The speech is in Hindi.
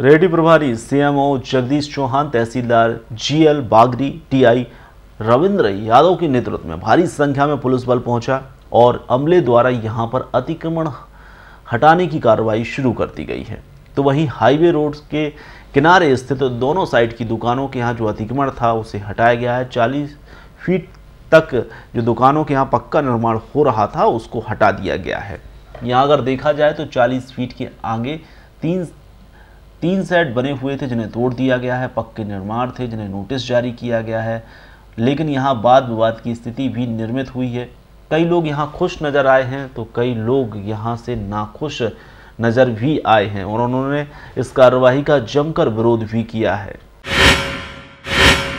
रेडी प्रभारी सीएमओ जगदीश चौहान तहसीलदार जीएल बागरी टीआई रविंद्र यादव के नेतृत्व में भारी संख्या में पुलिस बल पहुंचा और अमले द्वारा यहां पर अतिक्रमण हटाने की कार्रवाई शुरू कर दी गई है तो वहीं हाईवे रोड के किनारे स्थित तो दोनों साइड की दुकानों के यहाँ जो अतिक्रमण था उसे हटाया गया है चालीस फीट तक जो दुकानों के यहाँ पक्का निर्माण हो रहा था उसको हटा दिया गया है यहाँ अगर देखा जाए तो 40 फीट के आगे तीन तीन सेट बने हुए थे जिन्हें तोड़ दिया गया है पक्के निर्माण थे जिन्हें नोटिस जारी किया गया है लेकिन यहाँ वाद विवाद की स्थिति भी निर्मित हुई है कई लोग यहाँ खुश नज़र आए हैं तो कई लोग यहाँ से नाखुश नज़र भी आए हैं और उन्होंने इस कार्रवाई का जमकर विरोध भी किया है